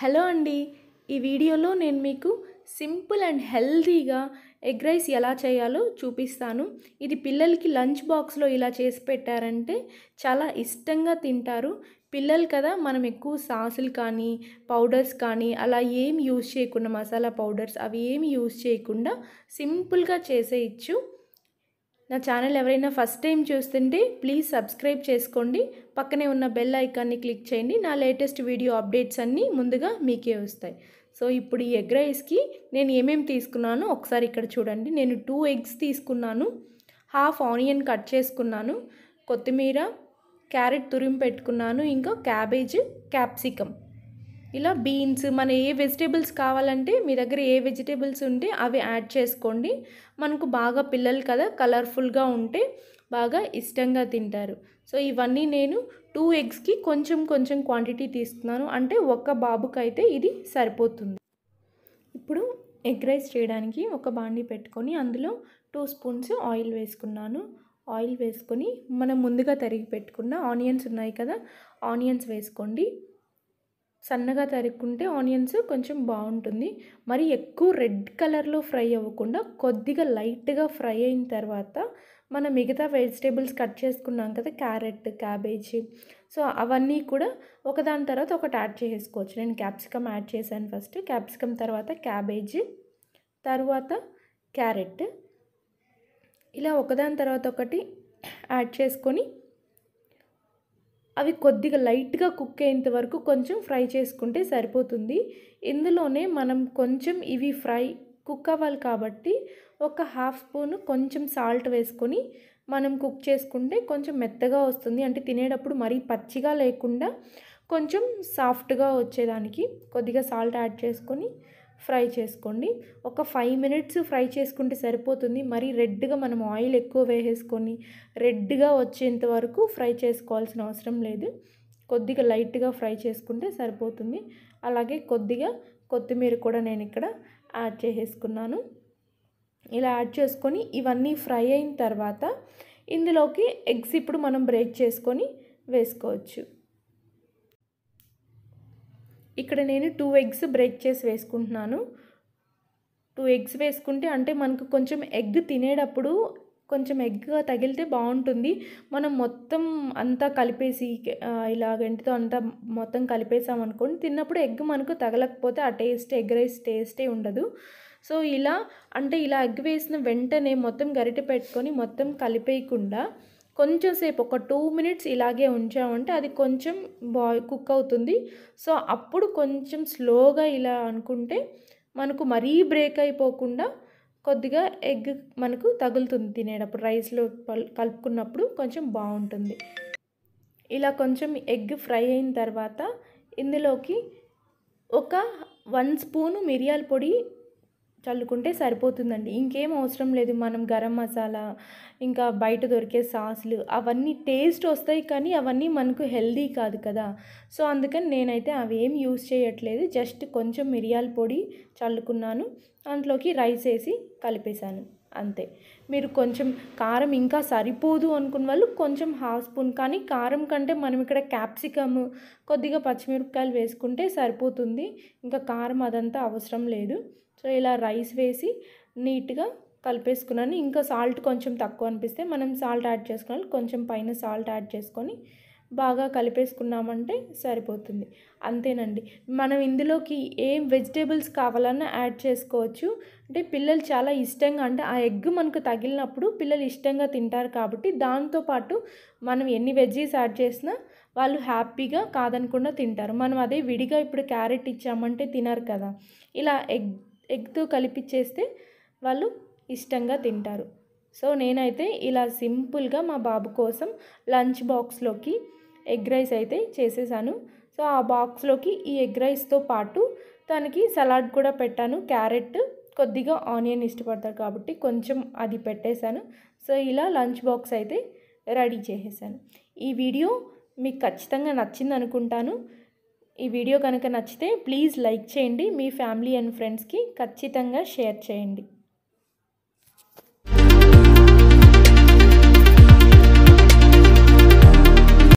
hello అండి ఈ వీడియోలో నేను మీకు సింపుల్ అండ్ హెల్దీగా ఎగ్ రైస్ ఎలా చేయాలో చూపిస్తాను ఇది పిల్లలకి లంచ్ బాక్స్లో ఇలా చేసి పెట్టారంటే చాలా ఇష్టంగా తింటారు పిల్లలు కదా మనం ఎక్కువ సాసులు కానీ పౌడర్స్ కానీ అలా ఏం యూజ్ చేయకుండా మసాలా పౌడర్స్ అవి ఏమి యూజ్ చేయకుండా సింపుల్గా చేసేయచ్చు నా ఛానల్ ఎవరైనా ఫస్ట్ టైం చూస్తుంటే ప్లీజ్ సబ్స్క్రైబ్ చేసుకోండి పక్కనే ఉన్న బెల్ ఐకాన్ని క్లిక్ చేయండి నా లేటెస్ట్ వీడియో అప్డేట్స్ అన్నీ ముందుగా మీకే వస్తాయి సో ఇప్పుడు ఈ ఎగ్ రైస్కి నేను ఏమేమి తీసుకున్నానో ఒకసారి ఇక్కడ చూడండి నేను టూ ఎగ్స్ తీసుకున్నాను హాఫ్ ఆనియన్ కట్ చేసుకున్నాను కొత్తిమీర క్యారెట్ తురిమి పెట్టుకున్నాను ఇంకా క్యాబేజ్ క్యాప్సికమ్ ఇలా బీన్స్ మన ఏ వెజిటేబుల్స్ కావాలంటే మీ దగ్గర ఏ వెజిటేబుల్స్ ఉంటే అవి యాడ్ చేసుకోండి మనకు బాగా పిల్లలు కదా కలర్ఫుల్గా ఉంటే బాగా ఇష్టంగా తింటారు సో ఇవన్నీ నేను టూ ఎగ్స్కి కొంచెం కొంచెం క్వాంటిటీ తీసుకున్నాను అంటే ఒక్క బాబుకైతే ఇది సరిపోతుంది ఇప్పుడు ఎగ్ రైస్ చేయడానికి ఒక బాండి పెట్టుకొని అందులో టూ స్పూన్స్ ఆయిల్ వేసుకున్నాను ఆయిల్ వేసుకొని మనం ముందుగా తరిగి పెట్టుకున్న ఆనియన్స్ ఉన్నాయి కదా ఆనియన్స్ వేసుకోండి సన్నగా తరుక్కుంటే ఆనియన్స్ కొంచెం బాగుంటుంది మరి ఎక్కువ రెడ్ కలర్లో ఫ్రై అవ్వకుండా కొద్దిగా లైట్గా ఫ్రై అయిన తర్వాత మనం మిగతా వెజిటేబుల్స్ కట్ చేసుకున్నాం కదా క్యారెట్ క్యాబేజీ సో అవన్నీ కూడా ఒకదాని తర్వాత ఒకటి యాడ్ చేసుకోవచ్చు నేను క్యాప్సికమ్ యాడ్ చేశాను ఫస్ట్ క్యాప్సికమ్ తర్వాత క్యాబేజీ తర్వాత క్యారెట్ ఇలా ఒకదాని తర్వాత ఒకటి యాడ్ చేసుకొని అవి కొద్దిగా లైట్గా కుక్ అయ్యేంత వరకు కొంచెం ఫ్రై చేసుకుంటే సరిపోతుంది ఇందులోనే మనం కొంచెం ఇవి ఫ్రై కుక్ అవ్వాలి కాబట్టి ఒక హాఫ్ స్పూన్ కొంచెం సాల్ట్ వేసుకొని మనం కుక్ చేసుకుంటే కొంచెం మెత్తగా వస్తుంది అంటే తినేటప్పుడు మరీ పచ్చిగా లేకుండా కొంచెం సాఫ్ట్గా వచ్చేదానికి కొద్దిగా సాల్ట్ యాడ్ చేసుకొని ఫ్రై చేసుకోండి ఒక ఫైవ్ మినిట్స్ ఫ్రై చేసుకుంటే సరిపోతుంది మరి రెడ్గా మనం ఆయిల్ ఎక్కువ వేసేసుకొని రెడ్గా వచ్చేంత వరకు ఫ్రై చేసుకోవాల్సిన అవసరం లేదు కొద్దిగా లైట్గా ఫ్రై చేసుకుంటే సరిపోతుంది అలాగే కొద్దిగా కొత్తిమీర కూడా నేను ఇక్కడ యాడ్ చేసేసుకున్నాను ఇలా యాడ్ చేసుకొని ఇవన్నీ ఫ్రై అయిన తర్వాత ఇందులోకి ఎగ్స్ ఇప్పుడు మనం బ్రేక్ చేసుకొని వేసుకోవచ్చు ఇక్కడ నేను టూ ఎగ్స్ బ్రేక్ చేసి వేసుకుంటున్నాను టూ ఎగ్స్ వేసుకుంటే అంటే మనకు కొంచెం ఎగ్ తినేటప్పుడు కొంచెం ఎగ్గా తగిలితే బాగుంటుంది మనం మొత్తం అంతా కలిపేసి ఇలా గంటితో అంతా మొత్తం కలిపేసామనుకోండి తిన్నప్పుడు ఎగ్ మనకు తగలకపోతే ఆ టేస్ట్ ఎగ్ రైస్ టేస్టే ఉండదు సో ఇలా అంటే ఇలా ఎగ్ వేసిన వెంటనే మొత్తం గరిటె పెట్టుకొని మొత్తం కలిపేయకుండా కొంచెం సేపు ఒక టూ మినిట్స్ ఇలాగే ఉంచామంటే అది కొంచెం బా కుక్ అవుతుంది సో అప్పుడు కొంచెం స్లోగా ఇలా అనుకుంటే మనకు మరీ బ్రేక్ అయిపోకుండా కొద్దిగా ఎగ్ మనకు తగులుతుంది తినేటప్పుడు రైస్లో కలుపుకున్నప్పుడు కొంచెం బాగుంటుంది ఇలా కొంచెం ఎగ్ ఫ్రై అయిన తర్వాత ఇందులోకి ఒక వన్ స్పూను మిరియాల పొడి చల్లుకుంటే సరిపోతుందండి ఇంకేం అవసరం లేదు మనం గరం మసాలా ఇంకా బయట దొరికే సాసులు అవన్నీ టేస్ట్ వస్తాయి కానీ అవన్నీ మనకు హెల్దీ కాదు కదా సో అందుకని నేనైతే అవి ఏం యూస్ చేయట్లేదు జస్ట్ కొంచెం మిరియాల పొడి చల్లుకున్నాను దాంట్లోకి రైస్ వేసి కలిపేశాను అంతే మీరు కొంచెం కారం ఇంకా సరిపోదు అనుకున్న వాళ్ళు కొంచెం హాఫ్ స్పూన్ కానీ కారం కంటే మనం ఇక్కడ క్యాప్సికమ్ కొద్దిగా పచ్చిమిరపకాయలు వేసుకుంటే సరిపోతుంది ఇంకా కారం అదంతా అవసరం లేదు సో ఇలా రైస్ వేసి నీట్గా కలిపేసుకున్నాను ఇంకా సాల్ట్ కొంచెం తక్కువ అనిపిస్తే మనం సాల్ట్ యాడ్ చేసుకోవాలి కొంచెం పైన సాల్ట్ యాడ్ చేసుకొని బాగా కలిపేసుకున్నామంటే సరిపోతుంది అంతేనండి మనం ఇందులోకి ఏం వెజిటేబుల్స్ కావాలన్నా యాడ్ చేసుకోవచ్చు అంటే పిల్లలు చాలా ఇష్టంగా అంటే ఆ ఎగ్ మనకు తగిలినప్పుడు పిల్లలు ఇష్టంగా తింటారు కాబట్టి దాంతోపాటు మనం ఎన్ని వెజ్జీస్ యాడ్ చేసినా వాళ్ళు హ్యాపీగా కాదనకుండా తింటారు మనం అదే విడిగా ఇప్పుడు క్యారెట్ ఇచ్చామంటే తినరు కదా ఇలా ఎగ్ ఎగ్తో కలిపిచ్చేస్తే వాళ్ళు ఇష్టంగా తింటారు సో నేనైతే ఇలా సింపుల్గా మా బాబు కోసం లంచ్ బాక్స్లోకి ఎగ్ రైస్ అయితే చేసేసాను సో ఆ బాక్స్లోకి ఈ ఎగ్ రైస్తో పాటు దానికి సలాడ్ కూడా పెట్టాను క్యారెట్ కొద్దిగా ఆనియన్ ఇష్టపడతారు కాబట్టి కొంచెం అది పెట్టేశాను సో ఇలా లంచ్ బాక్స్ అయితే రెడీ చేసేసాను ఈ వీడియో మీకు ఖచ్చితంగా నచ్చింది అనుకుంటాను ఈ వీడియో కనుక నచ్చితే ప్లీజ్ లైక్ చేయండి మీ ఫ్యామిలీ అండ్ ఫ్రెండ్స్కి ఖచ్చితంగా షేర్ చేయండి